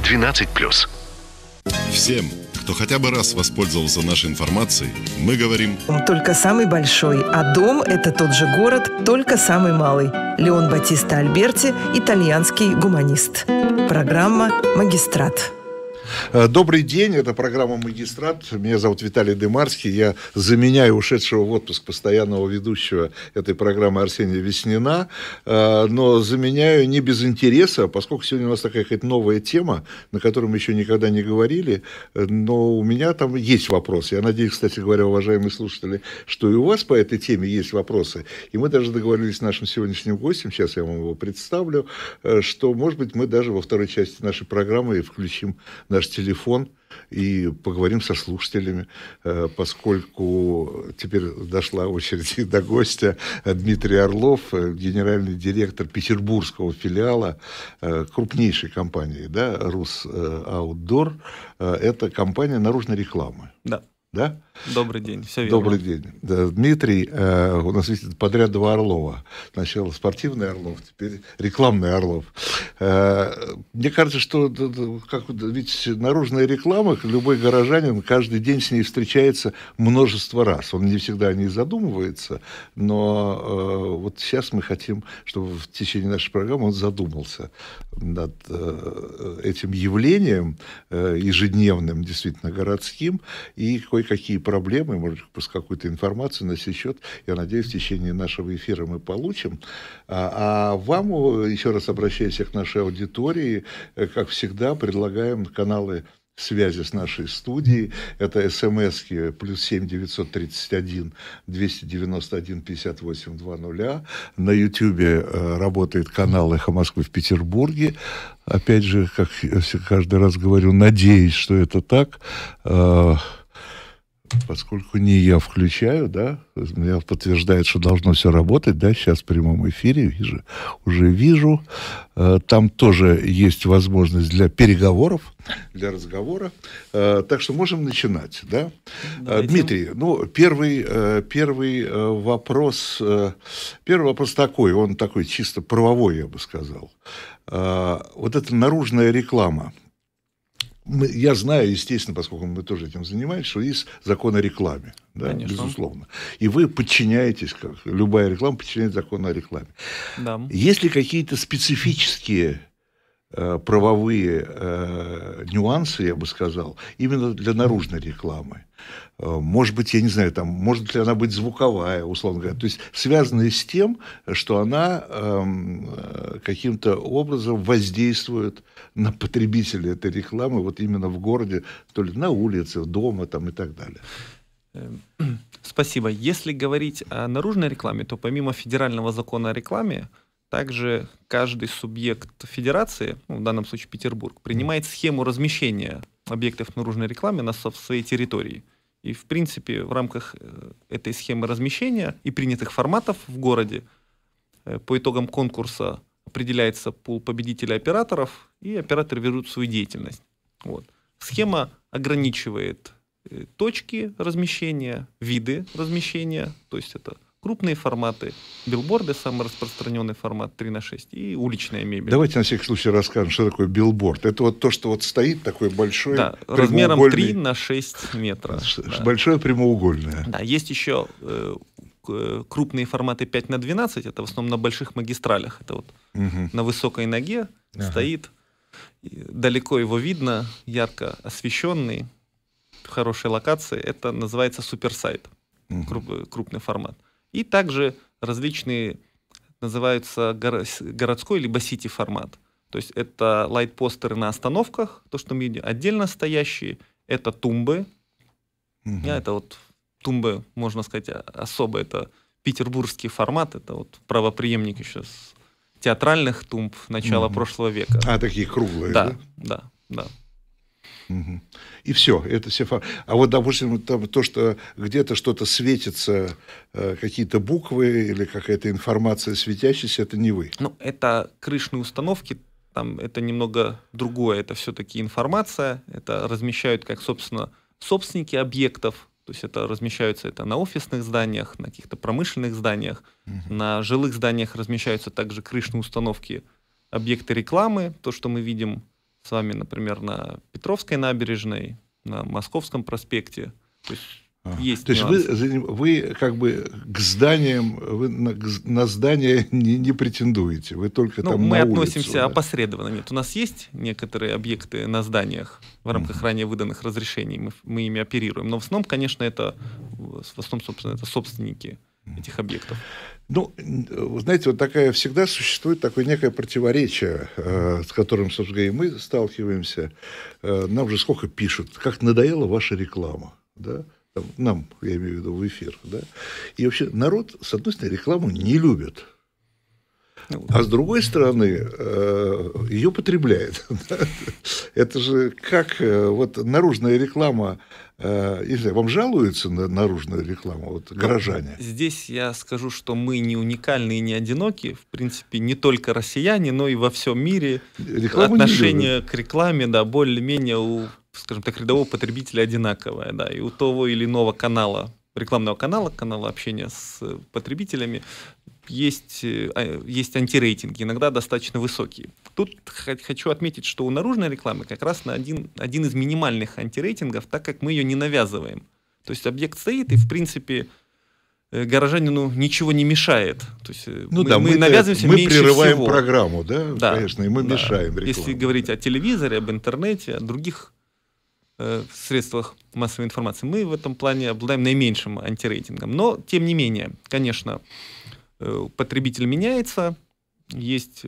Программе 12+. Всем, кто хотя бы раз воспользовался нашей информацией, мы говорим... Он Только самый большой, а дом – это тот же город, только самый малый. Леон Батиста Альберти – итальянский гуманист. Программа «Магистрат». Э, добрый день, это программа «Магистрат». Меня зовут Виталий Демарский. Я заменяю ушедшего в отпуск постоянного ведущего этой программы Арсения Веснина. Э, но заменяю не без интереса, поскольку сегодня у нас такая какая-то новая тема, на которой мы еще никогда не говорили. Э, но у меня там есть вопрос. Я надеюсь, кстати говоря, уважаемые слушатели, что и у вас по этой теме есть вопросы. И мы даже договорились с нашим сегодняшним гостем, сейчас я вам его представлю, что, может быть, мы даже во второй части нашей программы и включим на даже телефон и поговорим со слушателями, э, поскольку теперь дошла очередь до гостя Дмитрий Орлов, э, генеральный директор петербургского филиала э, крупнейшей компании, да, «Рус Аутдор». Это компания наружной рекламы. Да. Да? Добрый день, все верно. Добрый день. Да, Дмитрий, э, у нас висит подряд два Орлова. Сначала спортивный Орлов, теперь рекламный Орлов. Э, мне кажется, что как, ведь наружная реклама, любой горожанин каждый день с ней встречается множество раз. Он не всегда о ней задумывается, но э, вот сейчас мы хотим, чтобы в течение нашей программы он задумался над э, этим явлением э, ежедневным, действительно городским, и кое-какие проблемы, может быть, какую-то информацию на сей счет, я надеюсь, в течение нашего эфира мы получим. А, а вам, еще раз обращаясь к нашей аудитории, э, как всегда, предлагаем каналы связи с нашей студией. Это смс плюс 7 931 291 58 00. На Ютьюбе э, работает канал «Эхо Москвы» в Петербурге. Опять же, как я каждый раз говорю, надеюсь, что это так. Э, Поскольку не я включаю, да, меня подтверждает, что должно все работать, да, сейчас в прямом эфире вижу, уже вижу. Э, там тоже есть возможность для переговоров, для разговора. Э, так что можем начинать, да. Э, Давайте. Дмитрий, ну, первый, первый вопрос, первый вопрос такой, он такой чисто правовой, я бы сказал. Вот эта наружная реклама, мы, я знаю, естественно, поскольку мы тоже этим занимаемся, что есть закон о рекламе, да, Конечно. безусловно. И вы подчиняетесь, как любая реклама подчиняет закону о рекламе. Да. Есть ли какие-то специфические Э, правовые э, нюансы, я бы сказал, именно для наружной рекламы. Э, может быть, я не знаю, там, может ли она быть звуковая, условно говоря. То есть связанная с тем, что она эм, э, каким-то образом воздействует на потребителя этой рекламы, вот именно в городе, то ли на улице, дома там, и так далее. Эм, спасибо. Если говорить о наружной рекламе, то помимо федерального закона о рекламе, также каждый субъект федерации, ну, в данном случае Петербург, принимает схему размещения объектов наружной рекламы на своей территории. И, в принципе, в рамках э, этой схемы размещения и принятых форматов в городе э, по итогам конкурса определяется пул победителей операторов, и операторы ведут свою деятельность. Вот. Схема ограничивает э, точки размещения, виды размещения, то есть это крупные форматы, билборды, самый распространенный формат 3 на 6 и уличная мебель. Давайте на всякий случай расскажем, что такое билборд. Это вот то, что вот стоит такой большой да, размером 3 на 6 метра. Да. Большое прямоугольное. Да, есть еще э, э крупные форматы 5 на 12, это в основном на больших магистралях. Это вот угу. на высокой ноге ага. стоит, далеко его видно, ярко освещенный, в хорошей локации. Это называется суперсайт, угу. круп, крупный формат. И также различные называются городской либо сити формат. То есть это лайт-постеры на остановках, то, что мы видим, отдельно стоящие. Это тумбы. Угу. это вот тумбы, можно сказать, особо. Это петербургский формат, это вот правоприемник еще с театральных тумб начала угу. прошлого века. А, такие круглые, да? Да, да, да. И все, это все. А вот, допустим, там то, что где-то что-то светится, э, какие-то буквы или какая-то информация светящаяся, это не вы. Ну, это крышные установки, там это немного другое, это все-таки информация, это размещают как, собственно, собственники объектов, то есть это размещаются это на офисных зданиях, на каких-то промышленных зданиях, угу. на жилых зданиях размещаются также крышные установки, объекты рекламы, то, что мы видим с вами, например, на Петровской набережной, на Московском проспекте. То есть а, есть То есть вы, вы как бы к зданиям, вы на, на здания не, не претендуете, вы только ну, там мы на относимся улицу, да? опосредованно. Нет, у нас есть некоторые объекты на зданиях в рамках mm-hmm. ранее выданных разрешений, мы, мы ими оперируем. Но в основном, конечно, это в основном, собственно, это собственники этих объектов? Ну, знаете, вот такая всегда существует такое некое противоречие, э, с которым, собственно, и мы сталкиваемся. Э, нам же сколько пишут, как надоела ваша реклама, да? нам, я имею в виду, в эфир, да? И вообще народ, с одной стороны, рекламу не любит, ну, а с другой стороны, э, ее потребляет. Это же как вот наружная реклама Э, если вам жалуются на наружную рекламу, вот ну, горожане? Здесь я скажу, что мы не уникальны и не одиноки. В принципе, не только россияне, но и во всем мире Рекламу отношение к рекламе, да, более-менее у, скажем так, рядового потребителя одинаковое, да, и у того или иного канала рекламного канала, канала общения с э, потребителями, есть, э, а, есть антирейтинги, иногда достаточно высокие. Тут хочу отметить, что у наружной рекламы как раз на один, один из минимальных антирейтингов, так как мы ее не навязываем. То есть объект стоит, и в принципе э, горожанину ничего не мешает. То есть ну мы, да, мы, мы навязываемся мы меньше прерываем программу, да, да, конечно, и мы да. мешаем рекламе. Если говорить о телевизоре, об интернете, о других Э, в средствах массовой информации. Мы в этом плане обладаем наименьшим антирейтингом. Но, тем не менее, конечно, э, потребитель меняется, есть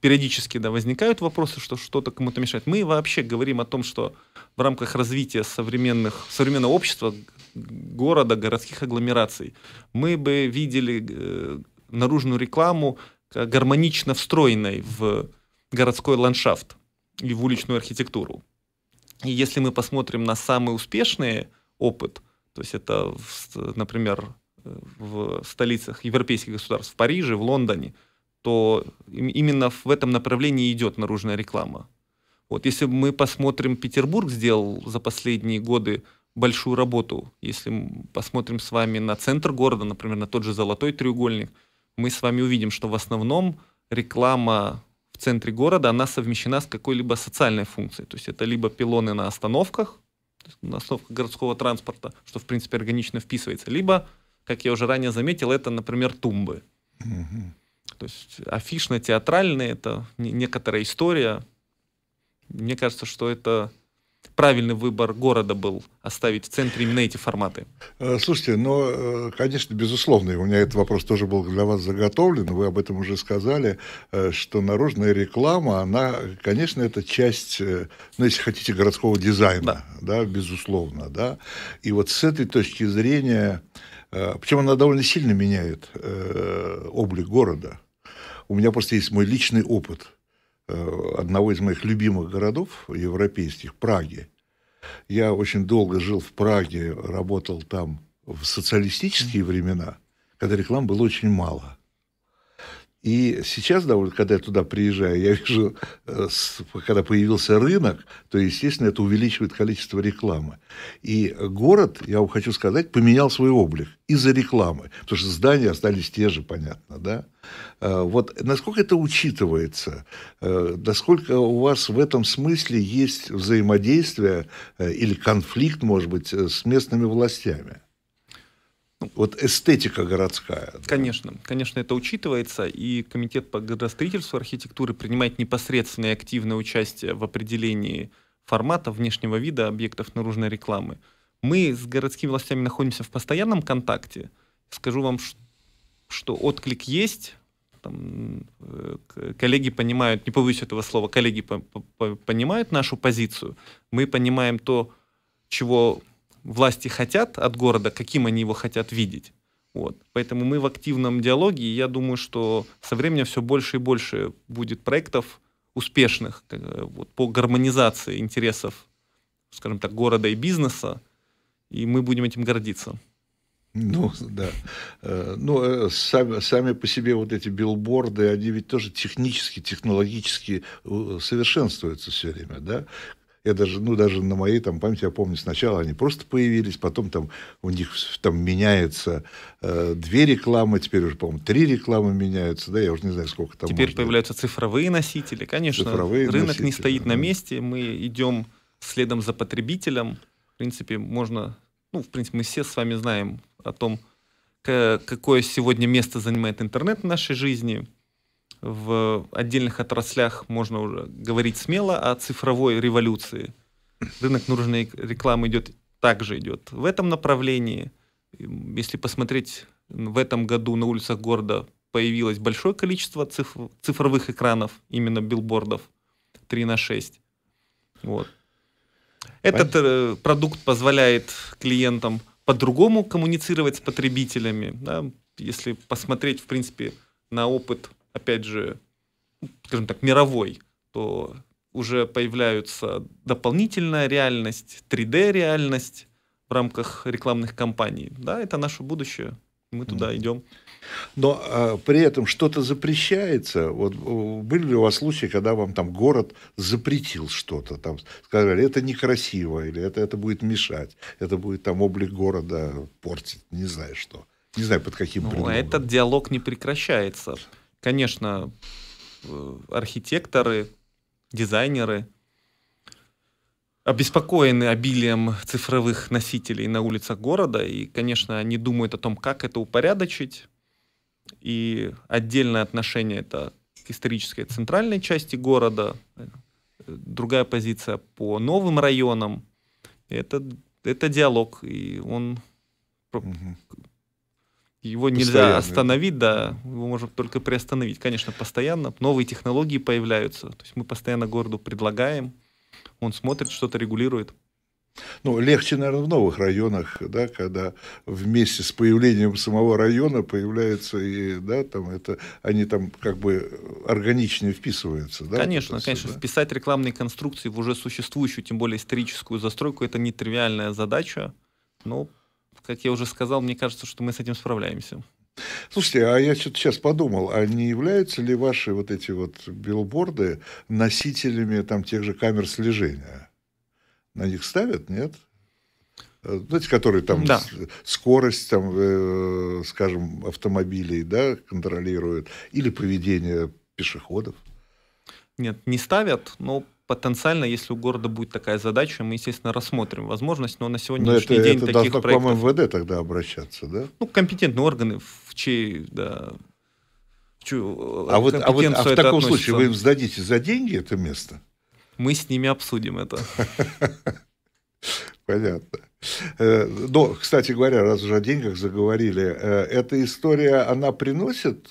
периодически да, возникают вопросы, что что-то кому-то мешает. Мы вообще говорим о том, что в рамках развития современных, современного общества, города, городских агломераций, мы бы видели э, наружную рекламу э, гармонично встроенной в городской ландшафт и в уличную архитектуру. И если мы посмотрим на самый успешный опыт, то есть это, например, э, в столицах европейских государств, в Париже, в Лондоне, то именно в этом направлении идет наружная реклама. Вот если мы посмотрим, Петербург сделал за последние годы большую работу. Если мы посмотрим с вами на центр города, например, на тот же Золотой треугольник, мы с вами увидим, что в основном реклама в центре города, она совмещена с какой-либо социальной функцией. То есть это либо пилоны на остановках, на остановках городского транспорта, что, в принципе, органично вписывается, либо, как я уже ранее заметил, это, например, тумбы. Угу. То есть афишно-театральные — это некоторая история. Мне кажется, что это правильный выбор города был оставить в центре именно эти форматы? Э, слушайте, ну, э, конечно, безусловно, у меня этот вопрос тоже был для вас заготовлен, вы об этом уже сказали, э, что наружная реклама, она, конечно, это часть, ну, если хотите, городского дизайна, да, да безусловно, да, и вот с этой точки зрения, причем она довольно сильно меняет облик города, у меня просто есть мой личный опыт – Э, одного из моих любимых городов европейских, Праги. Я очень долго жил в Праге, работал там в социалистические времена, когда реклам было очень мало. И сейчас, довольно, когда я туда приезжаю, я вижу, э, когда появился рынок, то, естественно, это увеличивает количество рекламы. И город, я вам хочу сказать, поменял свой облик из-за рекламы. Потому что здания остались те же, понятно, да? Э, вот насколько это учитывается? Э, насколько у вас в этом смысле есть взаимодействие или конфликт, может быть, с местными властями? вот эстетика городская. Да. Конечно, конечно, это учитывается, и Комитет по градостроительству и архитектуры принимает непосредственное активное участие в определении формата внешнего вида объектов наружной рекламы. Мы с городскими властями находимся в постоянном контакте. Скажу вам, что отклик есть, там, э, коллеги понимают, не повысить этого слова, коллеги понимают нашу позицию, мы понимаем то, чего власти хотят от города, каким они его хотят видеть. Вот. Поэтому мы в активном диалоге, и я думаю, что со временем все больше и больше будет проектов успешных э, вот, по гармонизации интересов, скажем так, города и бизнеса, и мы будем этим гордиться. Ну, да. Э, ну, э, сами, сами по себе вот эти билборды, они ведь тоже технически, технологически совершенствуются все время, да? я даже, ну, даже на моей там памяти, я помню, сначала они просто появились, потом там у них там меняется э, две рекламы, теперь уже, по-моему, три рекламы меняются, да, я уже не знаю, сколько там. Теперь появляются цифровые носители, конечно. Цифровые рынок носители, не стоит да. на месте, мы идем следом за потребителем. В принципе, можно, ну, в принципе, мы все с вами знаем о том, какое сегодня место занимает интернет в нашей жизни в отдельных отраслях можно уже говорить смело о цифровой революции. Рынок нужной рекламы идет также идет в этом направлении. Если посмотреть, в этом году на улицах города появилось большое количество циф цифровых экранов, именно билбордов 3 на 6. Вот. Этот э, продукт позволяет клиентам по-другому коммуницировать с потребителями. Да? Если посмотреть, в принципе, на опыт опять же, скажем так, мировой, то уже появляются дополнительная реальность, 3D-реальность в рамках рекламных кампаний. Да, это наше будущее. Мы туда mm. идем. Но э, при этом что-то запрещается. Вот э, были ли у вас случаи, когда вам там город запретил что-то, там сказали, это некрасиво, или это, это будет мешать, это будет там облик города портить, не знаю что. Не знаю, под каким ну, предлогом. этот диалог не прекращается конечно, э, архитекторы, дизайнеры обеспокоены обилием цифровых носителей на улицах города, и, конечно, они думают о том, как это упорядочить, и отдельное отношение это к исторической центральной части города, другая позиция по новым районам. Это, это диалог, и он угу. Его нельзя остановить, да, его можно только приостановить. Конечно, постоянно новые технологии появляются. То есть мы постоянно городу предлагаем, он смотрит, что-то регулирует. Ну, легче, наверное, в новых районах, да, когда вместе с появлением самого района появляется и, да, там это, они там как бы органичнее вписываются, да? Конечно, конечно, да? вписать рекламные конструкции в уже существующую, тем более историческую застройку, это нетривиальная задача, но как я уже сказал, мне кажется, что мы с этим справляемся. Слушайте, а я что-то сейчас подумал, а не являются ли ваши вот эти вот билборды носителями там тех же камер слежения? На них ставят, нет? Э, знаете, которые там да. скорость, там, э, скажем, автомобилей, да, контролируют, или поведение пешеходов. Нет, не ставят, но потенциально, если у города будет такая задача, мы, естественно, рассмотрим возможность, но на сегодняшний но ну, это, день это таких должно проектов... к МВД тогда обращаться, да? Ну, компетентные органы, в чей. да, в чью э, а вот, а вот а в таком относится. случае вы им сдадите за деньги это место? Мы с ними обсудим это. Понятно. Э, но, кстати говоря, раз уже о деньгах заговорили, э, эта история, она приносит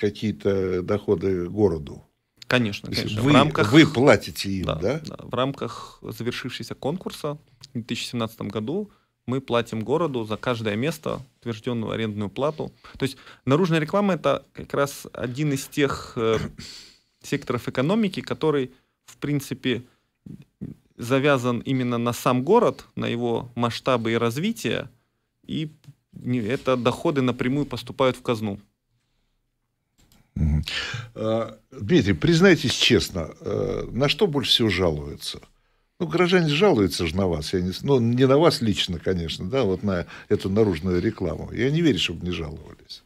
какие-то доходы городу? Конечно, То конечно. Вы, в рамках, вы платите им, да, да? да? В рамках завершившегося конкурса в 2017 году мы платим городу за каждое место утвержденную арендную плату. То есть наружная реклама это как раз один из тех э, секторов экономики, который, в принципе, завязан именно на сам город, на его масштабы и развитие, и это доходы напрямую поступают в казну. Угу. Дмитрий, признайтесь честно, э, на что больше всего жалуются? Ну, горожане жалуются же на вас. Я не, ну, не на вас лично, конечно, да, вот на эту наружную рекламу. Я не верю, чтобы не жаловались.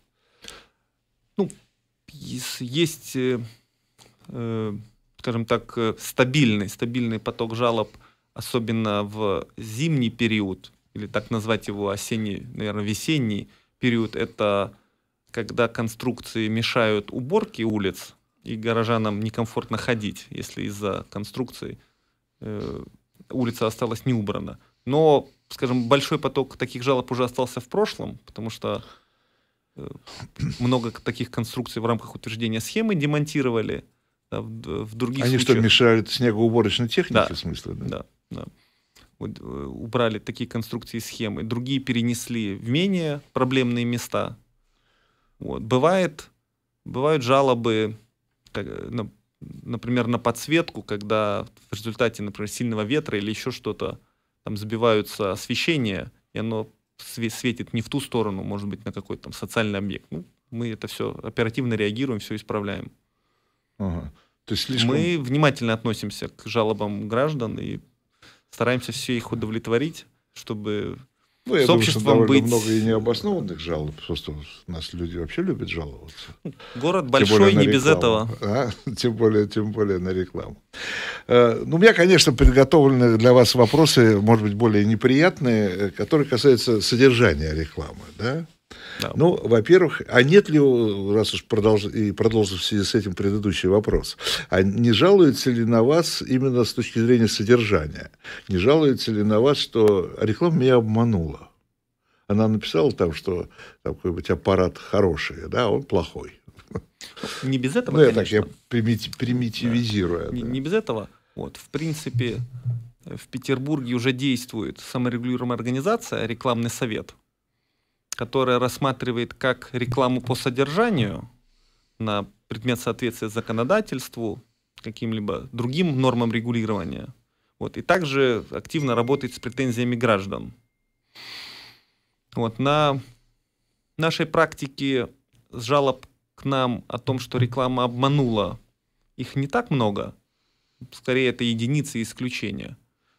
Ну, есть, э, э, скажем так, стабильный, стабильный поток жалоб, особенно в зимний период, или так назвать его осенний, наверное, весенний период, это когда конструкции мешают уборке улиц, и горожанам некомфортно ходить, если из-за конструкции э, улица осталась не убрана. Но, скажем, большой поток таких жалоб уже остался в прошлом, потому что э, много таких конструкций в рамках утверждения схемы демонтировали. Да, в, в других Они случаях. что, мешают снегоуборочной технике, да, в смысле? Да, да. да. Вот, э, убрали такие конструкции и схемы. Другие перенесли в менее проблемные места вот. Бывает, бывают жалобы, например, на подсветку, когда в результате, например, сильного ветра или еще что-то, там забиваются освещение, и оно светит не в ту сторону, может быть, на какой-то там социальный объект. Ну, мы это все оперативно реагируем, все исправляем. Ага. То есть слишком... Мы внимательно относимся к жалобам граждан и стараемся все их удовлетворить, чтобы ну, я с обществом думаю, быть... много и необоснованных жалоб. Просто нас люди вообще любят жаловаться. Город большой, не без этого. А? Тем, более, тем более на рекламу. Э, ну, у меня, конечно, подготовлены для вас вопросы, может быть, более неприятные, э, которые касаются содержания рекламы. Да? Ну, во-первых, а нет ли, раз уж продолж, и продолжу в связи с этим предыдущий вопрос, а не жалуются ли на вас именно с точки зрения содержания? Не жалуются ли на вас, что реклама меня обманула? Она написала там, что какой-нибудь аппарат хороший, да, он плохой. Не без этого, Ну, конечно. я так, я примити, примитивизирую. Да. Не, не без этого. Вот, в принципе, в Петербурге уже действует саморегулируемая организация «Рекламный совет», которая рассматривает как рекламу по содержанию на предмет соответствия законодательству, каким-либо другим нормам регулирования. Вот. И также активно работает с претензиями граждан. Вот. На нашей практике жалоб к нам о том, что реклама обманула, их не так много. Скорее, это единицы и исключения.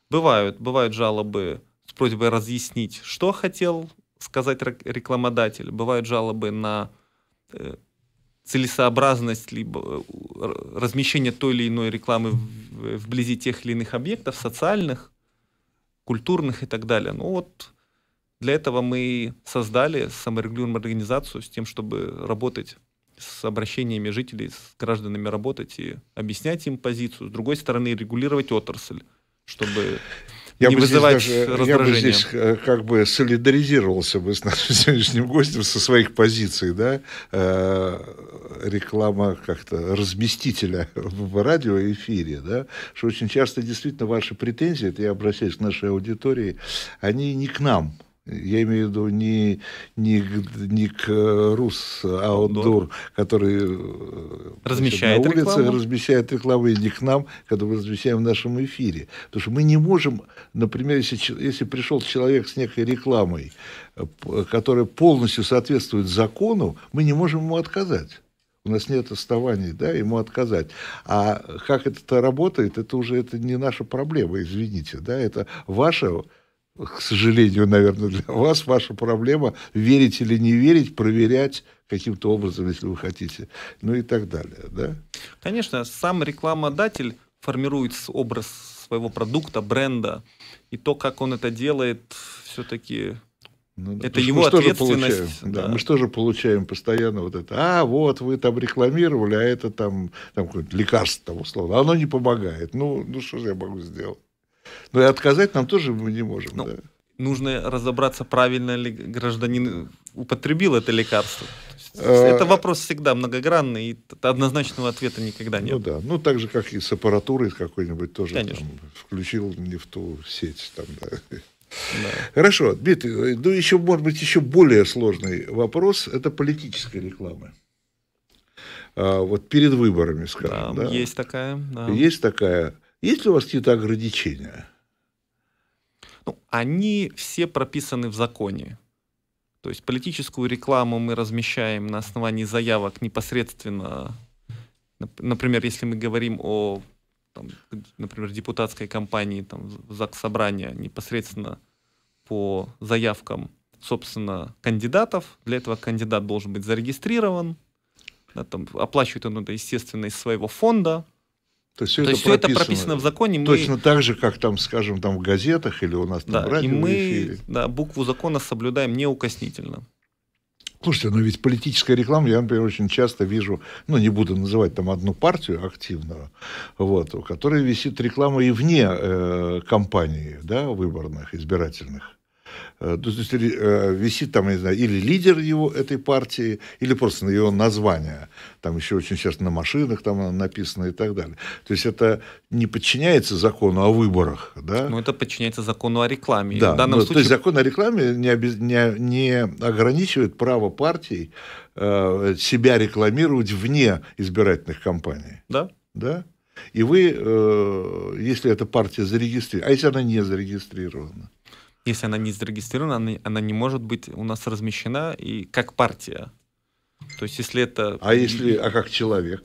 Бывают, бывают жалобы с просьбой разъяснить, что хотел сказать рекламодатель. Бывают жалобы на э, целесообразность либо э, размещение той или иной рекламы вблизи тех или иных объектов, социальных, культурных и так далее. Ну вот для этого мы создали саморегулируемую организацию с тем, чтобы работать с обращениями жителей, с гражданами работать и объяснять им позицию. С другой стороны, регулировать отрасль, чтобы я не бы вызывать здесь даже, Я бы здесь э, как бы солидаризировался бы с нашим сегодняшним гостем со своих позиций, да, э, реклама как-то разместителя в радиоэфире, да, что очень часто действительно ваши претензии, это я обращаюсь к нашей аудитории, они не к нам, я имею в виду не, не, не к рус, а аутдор, который э, размещает на улице рекламу. размещает рекламу, и не к нам, когда мы размещаем в нашем эфире. Потому что мы не можем, например, если, если пришел человек с некой рекламой, э, которая полностью соответствует закону, мы не можем ему отказать. У нас нет оснований да, ему отказать. А как это работает, это уже это не наша проблема, извините. Да, это ваша к сожалению, наверное, для вас ваша проблема, верить или не верить, проверять каким-то образом, если вы хотите, ну и так далее, да? Конечно, сам рекламодатель формирует образ своего продукта, бренда, и то, как он это делает, все-таки ну, это его мы ответственность. Тоже получаем, да. Да, мы же получаем постоянно вот это. А, вот, вы там рекламировали, а это там, там какое-то лекарство, там, условно. Оно не помогает. Ну, ну что же я могу сделать? Но и отказать нам тоже мы не можем. Ну, да. Нужно разобраться, правильно ли гражданин употребил это лекарство. Э, это вопрос всегда многогранный, и однозначного ответа никогда нет. Ну да, ну так же, как и с аппаратурой какой-нибудь тоже там, включил не в ту сеть. Там, да. Да. Хорошо, Дмитрий, э, ну еще, может быть, еще более сложный вопрос – это политическая реклама. А, вот перед выборами, скажем. Да, да? Есть такая. Да. Есть такая. Есть ли у вас какие-то ограничения? Ну, они все прописаны в законе. То есть политическую рекламу мы размещаем на основании заявок непосредственно. Например, если мы говорим о, там, например, депутатской кампании, там, ЗАГС собрания непосредственно по заявкам, собственно, кандидатов. Для этого кандидат должен быть зарегистрирован. Да, там, оплачивает он это, естественно, из своего фонда, то есть, все, То это, есть все это прописано в законе. Мы... Точно так же, как там, скажем, там в газетах или у нас да, там радио. И мы эфире. Да, букву закона соблюдаем неукоснительно. Слушайте, ну ведь политическая реклама, я, например, очень часто вижу, ну, не буду называть там одну партию активную, вот, у которой висит реклама и вне э, кампании, да, выборных, избирательных. Э, то есть э, висит там, я не знаю, или лидер его этой партии, или просто его название. Там еще очень часто на машинах там написано и так далее. То есть это не подчиняется закону о выборах, да? Ну, это подчиняется закону о рекламе. Да, в данном ну, случае... то есть закон о рекламе не, обез... не, не ограничивает право партий э, себя рекламировать вне избирательных кампаний. Да. Да? И вы, э, если эта партия зарегистрирована, а если она не зарегистрирована, если она не зарегистрирована, она, она не может быть у нас размещена и как партия. То есть, если это... А если, а как человек?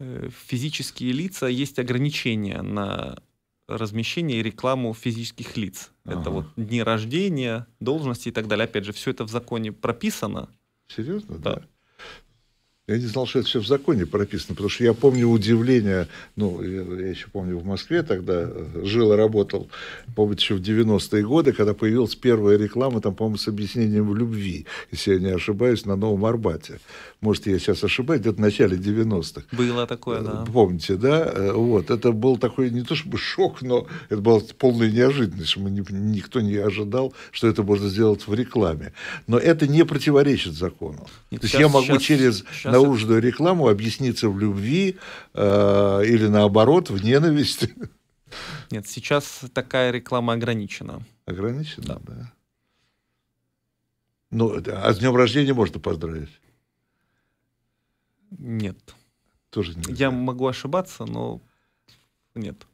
Э, физические лица есть ограничения на размещение и рекламу физических лиц. Ага. Это вот дни рождения, должности и так далее. Опять же, все это в законе прописано. Серьезно, да? да? Я не знал, что это все в законе прописано, потому что я помню удивление, ну, я еще помню, в Москве тогда э, жил и работал, помню, еще в 90-е годы, когда появилась первая реклама, там, по-моему, с объяснением в любви, если я не ошибаюсь, на Новом Арбате может, я сейчас ошибаюсь, где-то в начале 90-х. Было такое, э, да. Помните, да? Э, вот, это был такой не то чтобы шок, но это была полная неожиданность. Мы не, никто не ожидал, что это можно сделать в рекламе. Но это не противоречит закону. И то есть я могу сейчас, через сейчас наружную это... рекламу объясниться в любви э, или наоборот, в ненависти. Нет, сейчас такая реклама ограничена. Ограничена, да. да. Ну, а с днем рождения можно поздравить. Нет. Тоже нет. Я могу ошибаться, но нет.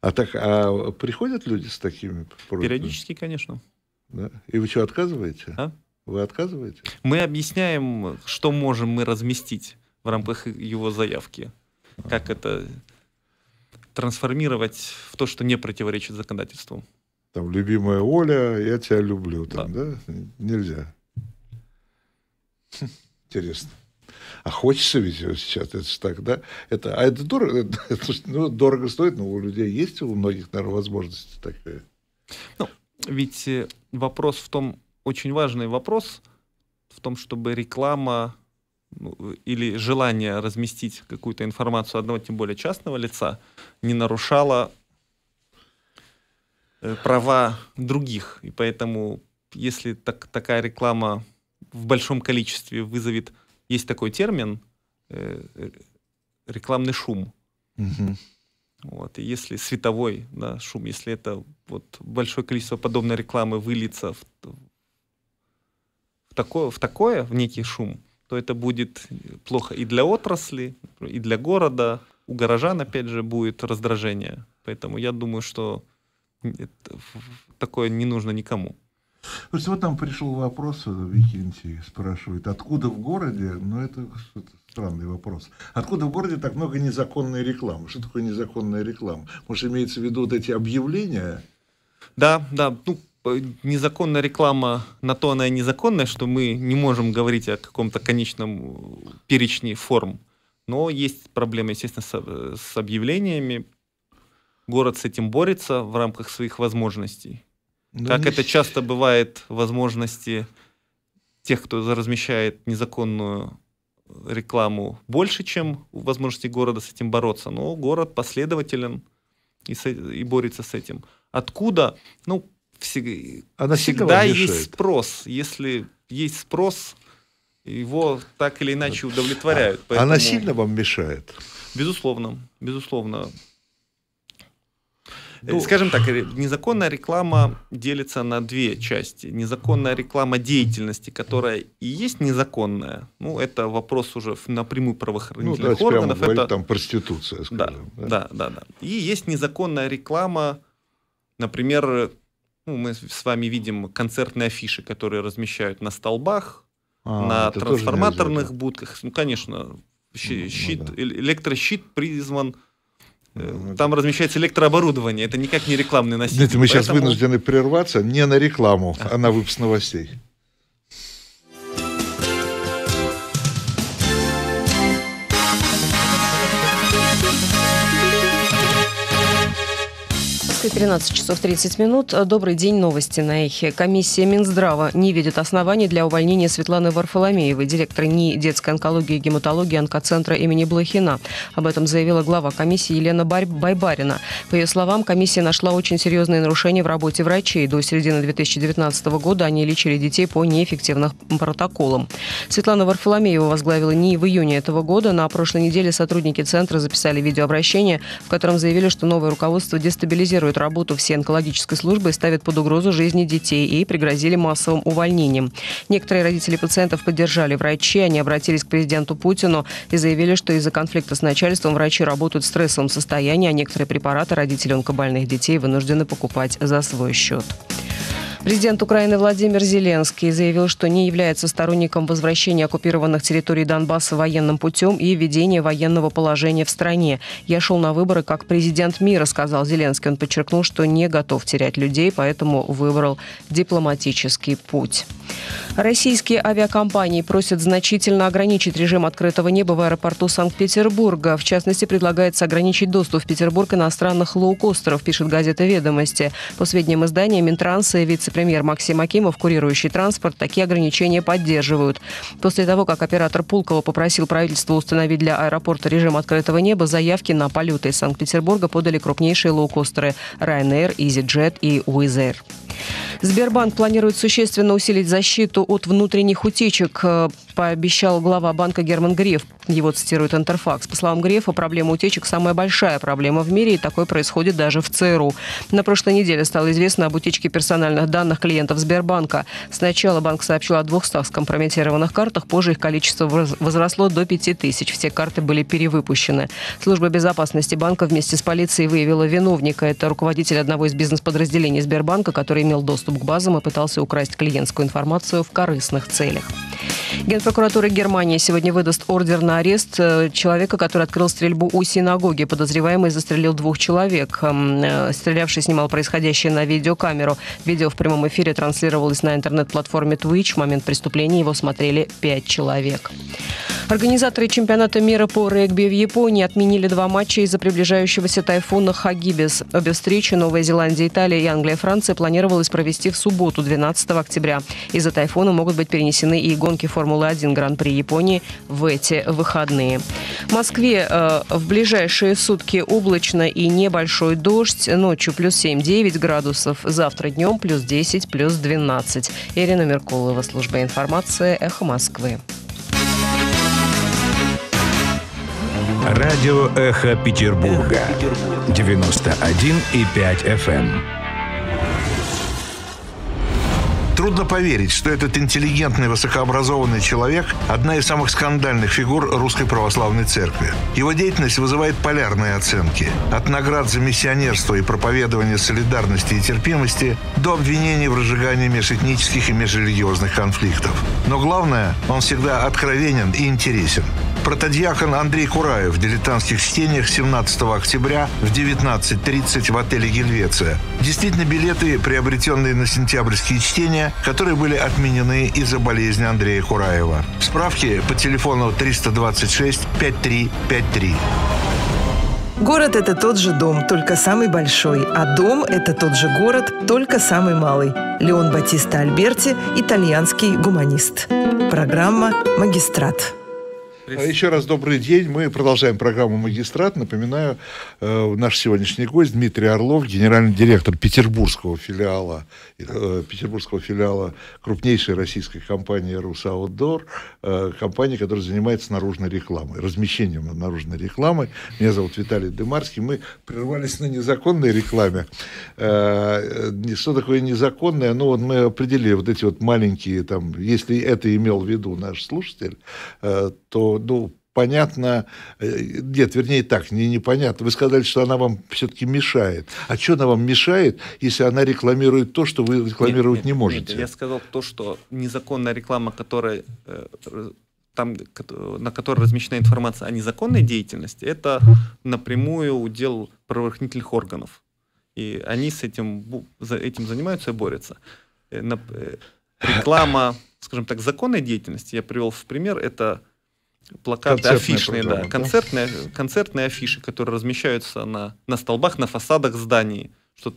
А так, а приходят люди с такими просьбами? Периодически, конечно. Да? И вы что, отказываете? А? Вы отказываете? Мы объясняем, что можем мы разместить в рамках его заявки. А-а-а. Как это трансформировать в то, что не противоречит законодательству. Там, любимая Оля, я тебя люблю, там, да? да? Нельзя. Интересно. А хочется ведь сейчас, это же так, да? Это, а это дорого, э, слушайте, ну, дорого стоит, но у людей есть, у многих, наверное, возможности такая. Ну, ведь э, вопрос в том, очень важный вопрос в том, чтобы реклама ну, или желание разместить какую-то информацию одного, тем более частного лица, не нарушала э, права других. И поэтому, если так, такая реклама в большом количестве вызовет есть такой термин э, рекламный шум. Угу. Вот, и если световой да, шум, если это вот большое количество подобной рекламы выльется в, в, такое, в такое, в некий шум, то это будет плохо и для отрасли, и для города. У горожан, опять же, будет раздражение. Поэтому я думаю, что такое не нужно никому. Слушайте, вот там пришел вопрос, э, Викентий спрашивает, откуда в городе, ну это странный вопрос, откуда в городе так много незаконной рекламы? Что такое незаконная реклама? Может, имеется в виду вот эти объявления? Да, да, ну, э, незаконная реклама, на то она и незаконная, что мы не можем говорить о каком-то конечном э, перечне форм. Но есть проблемы, естественно, с, с объявлениями. Город с этим борется в рамках своих возможностей. Ну, как не... это часто бывает, возможности тех, кто размещает незаконную э, рекламу, больше, чем возможности города с этим бороться. Но город последователен и, с, и борется с этим. Откуда? Ну, всег... Она всегда есть спрос. Если есть спрос, его так или иначе удовлетворяют. Поэтому... Она сильно вам мешает? Безусловно, безусловно. Ну, Скажем так, незаконная реклама делится на две части. Незаконная реклама деятельности, которая и есть незаконная, ну, это вопрос уже напрямую правоохранительных ну, органов. Прямо это... там проституция, скажем. Да, да, да, да, да. И есть незаконная реклама, например, ну, мы с вами видим концертные афиши, которые размещают на столбах, а, на трансформаторных будках. Ну, конечно, ну, ну щит, ну, да. электрощит призван Э, ну, там размещается электрооборудование, это никак не рекламный носитель. Знаете, мы сейчас вынуждены прерваться не на рекламу, а на выпуск новостей. Москве 13 часов 30 минут. Добрый день, новости на Эхе. Комиссия Минздрава не видит оснований для увольнения Светланы Варфоломеевой, директора НИИ детской онкологии и гематологии онкоцентра имени Блохина. Об этом заявила глава комиссии Елена Байбарина. По ее словам, комиссия нашла очень серьезные нарушения в работе врачей. До середины 2019 года они лечили детей по неэффективным протоколам. Светлана Варфоломеева возглавила НИИ в июне этого года. На прошлой неделе сотрудники центра записали видеообращение, в котором заявили, что новое руководство дестабилизирует прекращают работу все онкологической службы и ставят под угрозу жизни детей и пригрозили массовым увольнением. Некоторые родители пациентов поддержали врачи, они обратились к президенту Путину и заявили, что из-за конфликта с начальством врачи работают в стрессовом состоянии, а некоторые препараты родители онкобольных детей вынуждены покупать за свой счет. Президент Украины Владимир Зеленский заявил, что не является сторонником возвращения оккупированных территорий Донбасса военным путем и введения военного положения в стране. «Я шел на выборы как президент мира», — сказал Зеленский. Он подчеркнул, что не готов терять людей, поэтому выбрал дипломатический путь. Российские авиакомпании просят значительно ограничить режим открытого неба в аэропорту Санкт-Петербурга. В частности, предлагается ограничить доступ в Петербург иностранных лоукостеров, пишет газета «Ведомости». По сведениям издания, Минтранс и вице вице-премьер Максим Акимов, курирующий транспорт, такие ограничения поддерживают. После того, как оператор Пулково попросил правительство установить для аэропорта режим открытого неба, заявки на полеты из Санкт-Петербурга подали крупнейшие лоукостеры Ryanair, EasyJet и Wizz Air. Сбербанк планирует существенно усилить защиту от внутренних утечек, э, пообещал глава банка Герман Греф. Его цитирует Интерфакс. По словам Грефа, проблема утечек – самая большая проблема в мире, и такое происходит даже в ЦРУ. На прошлой неделе стало известно об утечке персональных данных клиентов Сбербанка. Сначала банк сообщил о 200 скомпрометированных картах, позже их количество возросло до 5000. Все карты были перевыпущены. Служба безопасности банка вместе с полицией выявила виновника. Это руководитель одного из бизнес-подразделений Сбербанка, который имел доступ к базам и пытался украсть клиентскую информацию в корыстных целях. Генпрокуратура Германии сегодня выдаст ордер на арест э, человека, который открыл стрельбу у синагоги. Подозреваемый застрелил двух человек. Э, стрелявший снимал происходящее на видеокамеру. Видео в прямом эфире транслировалось на интернет-платформе Twitch. В момент преступления его смотрели пять человек. Организаторы чемпионата мира по регби в Японии отменили два матча из-за приближающегося тайфуна Хагибис. Обе встречи Новая Зеландия, Италия и Англия, Франция планировалось провести в субботу, 12 октября. Из-за тайфуна могут быть перенесены и гонки формы Формулы-1 Гран-при Японии в эти выходные. В Москве э, в ближайшие сутки облачно и небольшой дождь. Ночью плюс 7-9 градусов. Завтра днем плюс 10, плюс 12. Ирина Меркулова, служба информации «Эхо Москвы». Радио «Эхо Петербурга». 91,5 FM. Трудно поверить, что этот интеллигентный, высокообразованный человек – одна из самых скандальных фигур Русской Православной Церкви. Его деятельность вызывает полярные оценки. От наград за миссионерство и проповедование солидарности и терпимости до обвинений в разжигании межэтнических и межрелигиозных конфликтов. Но главное, он всегда откровенен и интересен. Протодиакон Андрей Кураев в дилетантских чтениях 17 октября в 19.30 в отеле «Гельвеция». Действительно, билеты, приобретенные на сентябрьские чтения, которые были отменены из-за болезни Андрея Кураева. Справки по телефону 326 5353. Город – это тот же дом, только самый большой, а дом – это тот же город, только самый малый. Леон Батиста Альберти – итальянский гуманист. Программа «Магистрат». А еще раз добрый день. Мы продолжаем программу «Магистрат». Напоминаю, э, наш сегодняшний гость Дмитрий Орлов, генеральный директор петербургского филиала, э, петербургского филиала крупнейшей российской компании «Русаутдор». Э, компания, которая занимается наружной рекламой, размещением наружной рекламы. Меня зовут Виталий Дымарский. Мы прервались на незаконной рекламе. Э, э, что такое незаконное? Ну, вот мы определили вот эти вот маленькие, там, если это имел в виду наш слушатель, э, то, ну, понятно, э, нет, вернее так, не непонятно. Вы сказали, что она вам все-таки мешает. А что она вам мешает, если она рекламирует то, что вы рекламировать нет, нет, не можете? Нет, я сказал то, что незаконная реклама, которая э, там, на которой размещена информация о незаконной деятельности, это напрямую удел правоохранительных органов. И они с этим, этим занимаются и борются. Э, реклама, скажем так, законной деятельности, я привел в пример, это плакаты концертные афишные, да, концертные, концертные афиши, которые размещаются на, на столбах, на фасадах зданий, что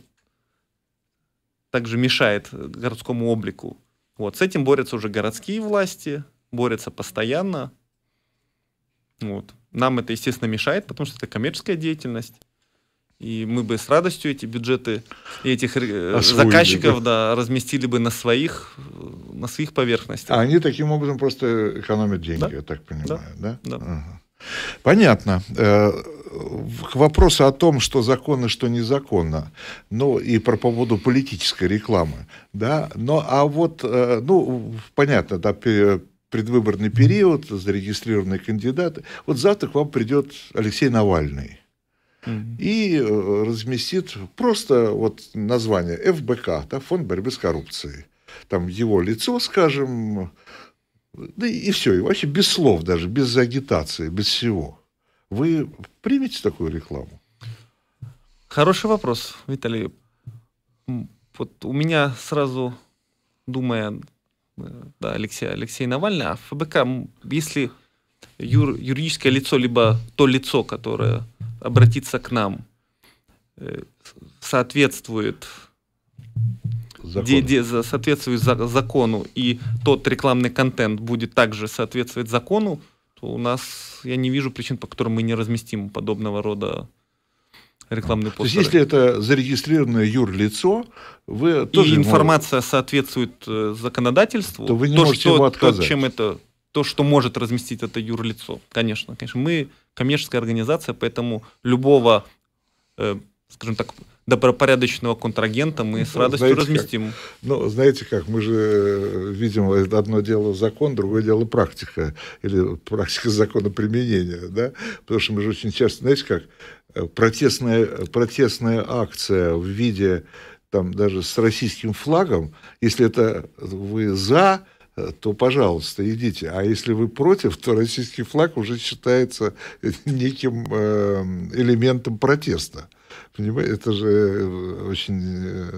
также мешает городскому облику. Вот, с этим борются уже городские власти, борются постоянно. Вот. Нам это, естественно, мешает, потому что это коммерческая деятельность. И мы бы с радостью эти бюджеты этих э, Освоили, заказчиков да? Да, разместили бы на своих, на своих поверхностях. А они таким образом просто экономят деньги, да? я так понимаю, да? Да. да. Ага. Понятно. Э, к вопросу о том, что законно, что незаконно, ну и про поводу политической рекламы, да, но а вот, э, ну, понятно, да, предвыборный период, зарегистрированные кандидаты. Вот завтра к вам придет Алексей Навальный угу. и э, разместит просто вот название ФБК, да, Фонд борьбы с коррупцией. Там его лицо, скажем, да и все, и вообще без слов даже, без агитации, без всего. Вы примете такую рекламу? Хороший вопрос, Виталий. Вот у меня сразу, думая, э, да, Алексей, Алексей Навальный, а ФБК, если юр, юридическое лицо, либо то лицо, которое обратится к нам, э, соответствует закону. Де, де, соответствует за, закону, и тот рекламный контент будет также соответствовать закону, то у нас я не вижу причин, по которым мы не разместим подобного рода рекламный пост. То есть, если это зарегистрированное юрлицо, вы и информация можете... соответствует э, законодательству, то вы не то, можете что, его отказать. То, чем это то, что может разместить это юрлицо. Конечно, конечно, мы коммерческая организация, поэтому любого, э, скажем так, добропорядочного контрагента мы с ну, радостью знаете, разместим. Как, ну, знаете как, мы же э, видим, одно дело закон, другое дело практика, или практика закона применения, да, потому что мы же очень часто, знаете как, э, протестная, протестная акция в виде, там, даже с российским флагом, если это вы за, Э, то, пожалуйста, идите. А если вы против, то российский флаг уже считается неким эм, элементом протеста. Понимаете, это же э, очень э,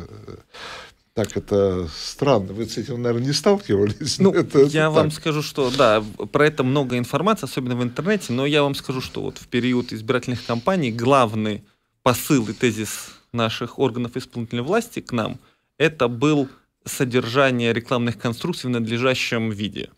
так это странно. Вы с этим, наверное, не сталкивались. Ну, это, я это вам так. скажу, что да, про это много информации, особенно в интернете, но я вам скажу, что вот в период избирательных кампаний главный посыл и тезис наших органов исполнительной власти к нам это был содержание рекламных конструкций в надлежащем виде.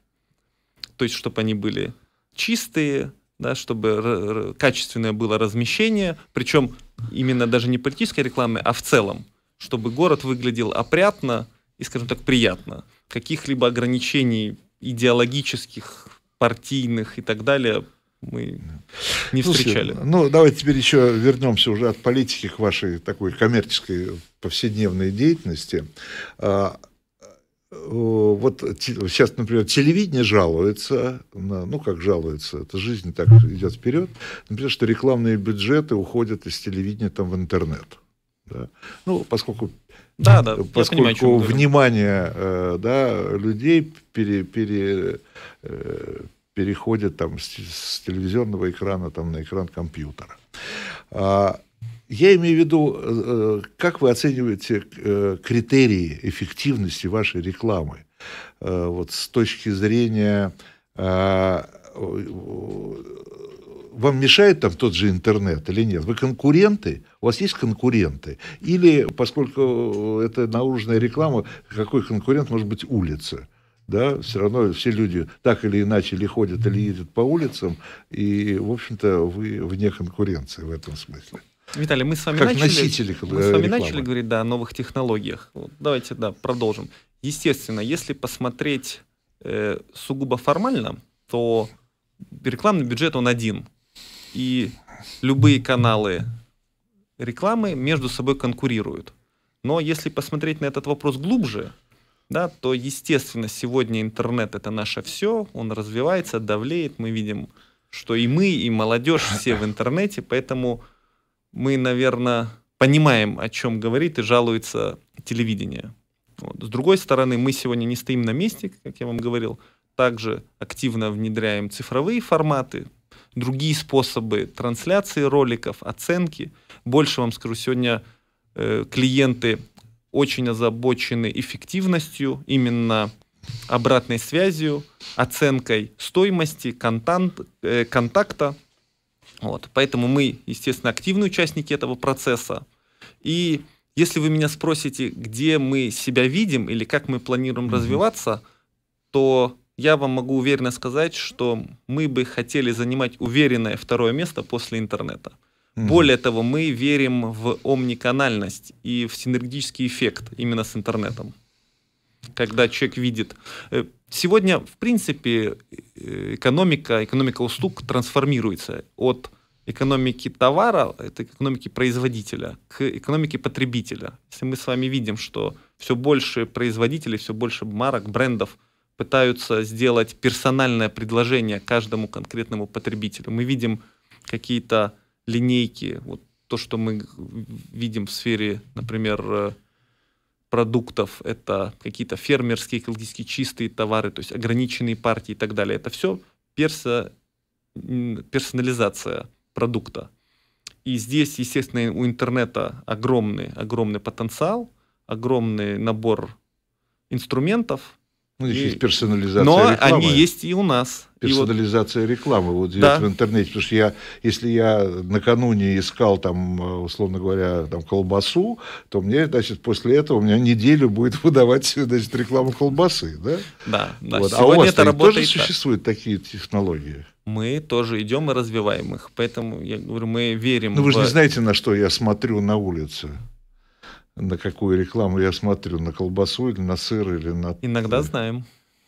То есть, чтобы они были чистые, да, чтобы качественное было размещение, причем именно даже не политической рекламы, а в целом, чтобы город выглядел опрятно и, скажем так, приятно. Каких-либо ограничений идеологических, партийных и так далее мы не ну, Слушайте, встречали. Ну, давайте теперь еще вернемся уже от политики к вашей такой коммерческой повседневной деятельности. А, э, вот сейчас, например, телевидение жалуется, на, ну как жалуется, эта жизнь так идет вперед, например, что рекламные бюджеты уходят из телевидения там в интернет. Да? Ну, поскольку да, да, поскольку понимаю, внимание э, да, людей пере, пере, э, переходит там с, с телевизионного экрана там, на экран компьютера. А, я имею в виду, э, э, как вы оцениваете э, критерии эффективности вашей рекламы вот с точки зрения вам мешает там тот же интернет или нет? Вы конкуренты? У вас есть конкуренты? Или, поскольку это наружная реклама, какой конкурент может быть улица? да, все равно все люди так или иначе или ходят, или едут по улицам, и, в общем-то, вы вне конкуренции в этом смысле. Виталий, мы с вами как начали, носители, мы с вами э, начали говорить да, о новых технологиях. Вот, давайте да, продолжим. Естественно, если посмотреть э, сугубо формально, то рекламный бюджет он один. И любые каналы рекламы между собой конкурируют. Но если посмотреть на этот вопрос глубже, да, то, естественно, сегодня интернет — это наше все, он развивается, давлеет, мы видим, что и мы, и молодежь все в интернете, поэтому мы, наверное, понимаем, о чем говорит и жалуется телевидение. Вот. С другой стороны, мы сегодня не стоим на месте, как я вам говорил, также активно внедряем цифровые форматы, другие способы трансляции роликов, оценки. Больше вам скажу, сегодня э, клиенты очень озабочены эффективностью, именно обратной связью, оценкой стоимости, контант, э, контакта. Вот. Поэтому мы, естественно, активные участники этого процесса. И если вы меня спросите, где мы себя видим или как мы планируем mm-hmm. развиваться, то я вам могу уверенно сказать, что мы бы хотели занимать уверенное второе место после интернета. Mm. Более того, мы верим в омниканальность и в синергический эффект именно с интернетом. Когда человек видит... Э, сегодня, в принципе, э, экономика, экономика услуг трансформируется от экономики товара, это экономики производителя, к экономике потребителя. Если мы с вами видим, что все больше производителей, все больше марок, брендов пытаются сделать персональное предложение каждому конкретному потребителю, мы видим какие-то линейки, вот то, что мы видим в сфере, например, э, продуктов, это какие-то фермерские, экологически чистые товары, то есть ограниченные партии и так далее. Это все перса, персонализация продукта. И здесь, естественно, у интернета огромный, огромный потенциал, огромный набор инструментов, ну, еще и... есть персонализация Но рекламы. они есть и у нас. Персонализация и вот... рекламы вот здесь да. в интернете. Потому что я, если я накануне искал, там, э, условно говоря, там, колбасу, то мне, значит, после этого у меня неделю будет выдавать значит, рекламу колбасы. Да, да. да. Вот. а у вас это тоже так. существуют такие технологии? мы тоже идем и развиваем их. Поэтому я говорю, мы верим. Ну вы же не знаете, на что я смотрю на улице на какую рекламу я смотрю, на колбасу или на сыр или на... Иногда знаем.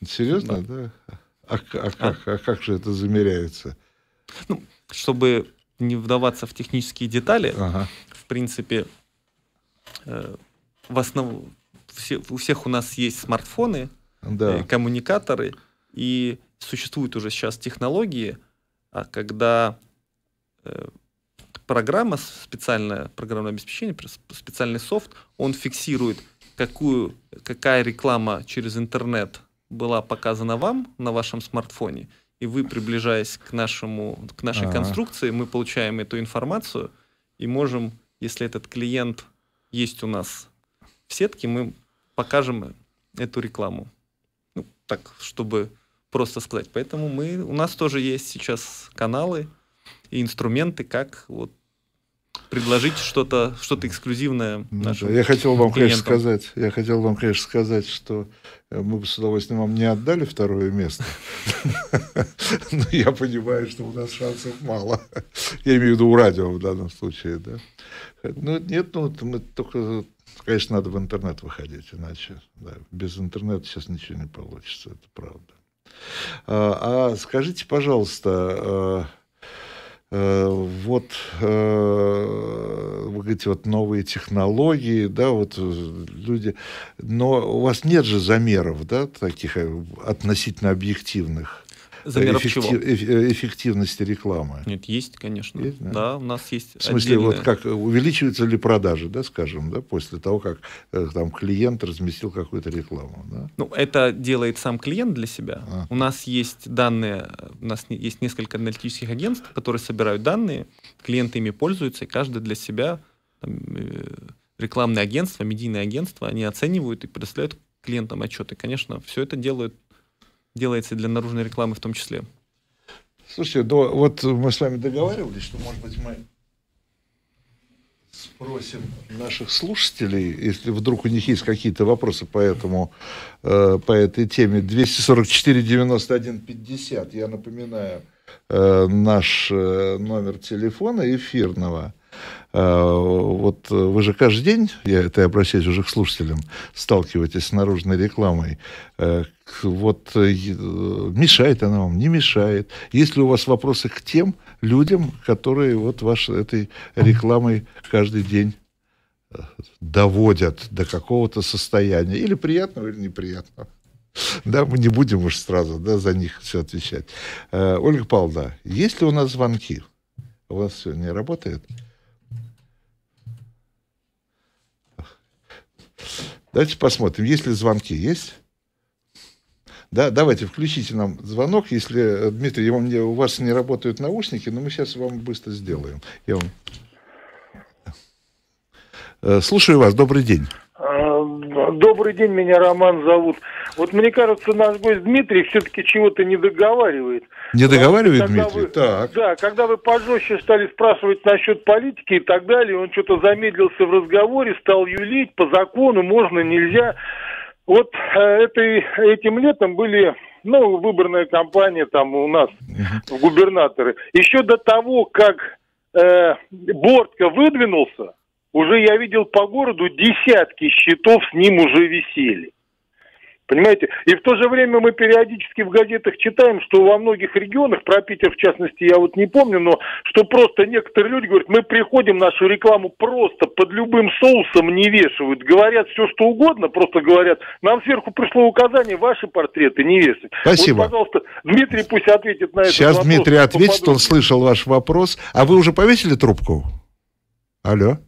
Серьезно, да? да? А, а, как, а. а как же это замеряется? Ну, чтобы не вдаваться в технические детали, ага. в принципе, э, в основ... все, у всех у нас есть смартфоны, да. э, коммуникаторы, и существуют уже сейчас технологии, а когда программа, специальное программное обеспечение, специальный софт, он фиксирует, какую, какая реклама через интернет была показана вам на вашем смартфоне, и вы, приближаясь к, нашему, к нашей А-а-а. конструкции, мы получаем эту информацию и можем, если этот клиент есть у нас в сетке, мы покажем эту рекламу. Ну, так, чтобы просто сказать. Поэтому мы, у нас тоже есть сейчас каналы, и инструменты, как вот предложить что-то что-то эксклюзивное ну нашим Я хотел вам, клиентам. конечно, сказать, я хотел вам, конечно, сказать, что э, мы бы с удовольствием вам не отдали второе место. Но я понимаю, что у нас шансов мало. Я имею в виду у радио в данном случае, да. Ну, нет, ну, мы только Конечно, надо в интернет выходить, иначе да, без интернета сейчас ничего не получится, это правда. А, а скажите, пожалуйста, э, Э, вот вы э, говорите, вот новые технологии, да, вот э, люди, но у вас нет же замеров, да, таких относительно объективных замеров эффектив, чего? Э, эффективности рекламы? Нет, есть, конечно. Есть, да? да, у нас есть. В смысле, отдельные... вот как увеличиваются ли продажи, да, скажем, да, после того, как э, там клиент разместил какую-то рекламу, да? Ну, это делает сам клиент для себя. А. У нас есть данные, у нас есть несколько аналитических агентств, которые собирают данные, клиенты ими пользуются, и каждый для себя там, э, рекламные агентства, медийные агентства, они оценивают и предоставляют клиентам отчеты. Конечно, все это делают делается для наружной рекламы в том числе. Слушайте, да, вот мы с вами договаривались, что, может быть, мы спросим наших слушателей, если вдруг у них есть какие-то вопросы по этому, э, по этой теме. 244 91 50, я напоминаю, э, наш э, номер телефона эфирного – Э, вот э, вы же каждый день, я это обращаюсь уже к слушателям, сталкиваетесь с наружной рекламой. Э, вот мешает она вам, не мешает. Есть ли у вас вопросы к тем людям, которые вот вашей этой рекламой каждый день доводят до какого-то состояния, или приятного, или неприятного. Да, мы не будем уж сразу да, за них все отвечать. Ольга Павловна, есть ли у нас звонки? У вас все не работает? Давайте посмотрим, есть ли звонки. Есть? Да, давайте, включите нам звонок. Если, э, Дмитрий, у, меня, у вас не работают наушники, но мы сейчас вам быстро сделаем. Я вам... Э, слушаю вас. Добрый день. Добрый день, меня Роман зовут. Вот мне кажется, наш гость Дмитрий все-таки чего-то не договаривает. Не договаривает Дмитрий? Вы, так. Да, когда вы пожестче стали спрашивать насчет политики и так далее, он что-то замедлился в разговоре, стал юлить по закону, можно, нельзя. Вот э, этой, этим летом были ну, выборная кампания там у нас в губернаторы. Еще до того, как э, Бортко выдвинулся, уже я видел по городу десятки счетов с ним уже висели. Понимаете? И в то же время мы периодически в газетах читаем, что во многих регионах, про Питер в частности я вот не помню, но что просто некоторые люди говорят, мы приходим, нашу рекламу просто под любым соусом не вешают. Говорят все, что угодно, просто говорят, нам сверху пришло указание, ваши портреты не вешать. Спасибо. Вот, пожалуйста, Дмитрий пусть ответит на это. Сейчас вопрос, Дмитрий ответит, попаду... он слышал ваш вопрос. А вы уже повесили трубку? Алло.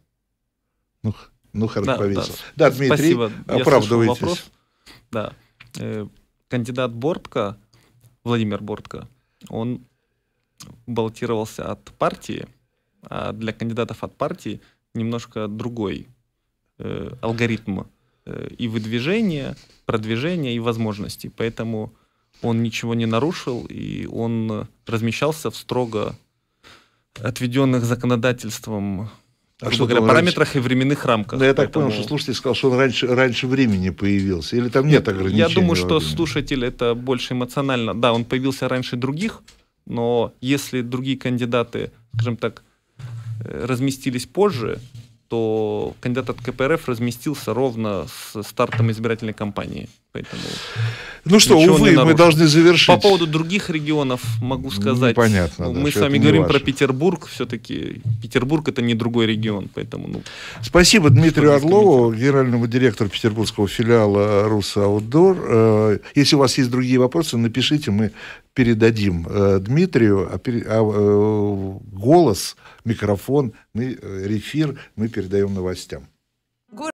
Ну, ну хорошо, да, повесил. Да, да Дмитрий, Спасибо. оправдывайтесь. Я вопрос. Да. Э, кандидат Бортко, Владимир Бортко, он баллотировался от партии, а для кандидатов от партии немножко другой э, алгоритм э, и выдвижения, продвижения и возможностей. Поэтому он ничего не нарушил, и он размещался в строго отведенных законодательством а что говоря, параметрах и временных рамках. Да, ну, я так поэтому... понял, что слушатель сказал, что он раньше, раньше времени появился. Или там нет, нет ограничений? Я думаю, что слушатель это больше эмоционально. Да, он появился раньше других, но если другие кандидаты, скажем так, э, разместились позже, то кандидат от КПРФ разместился ровно с стартом избирательной кампании. Поэтому ну что, увы, мы должны завершить. По поводу других регионов могу ну, сказать. Понятно. Ну, да, мы с вами говорим про Петербург. Все-таки Петербург это не другой регион, поэтому. Ну, Спасибо Дмитрию Орлову, генеральному директору петербургского филиала Руса Аутдор. Э, если у вас есть другие вопросы, напишите, мы передадим э, Дмитрию а а, э, голос, микрофон, мы эфир мы передаем новостям.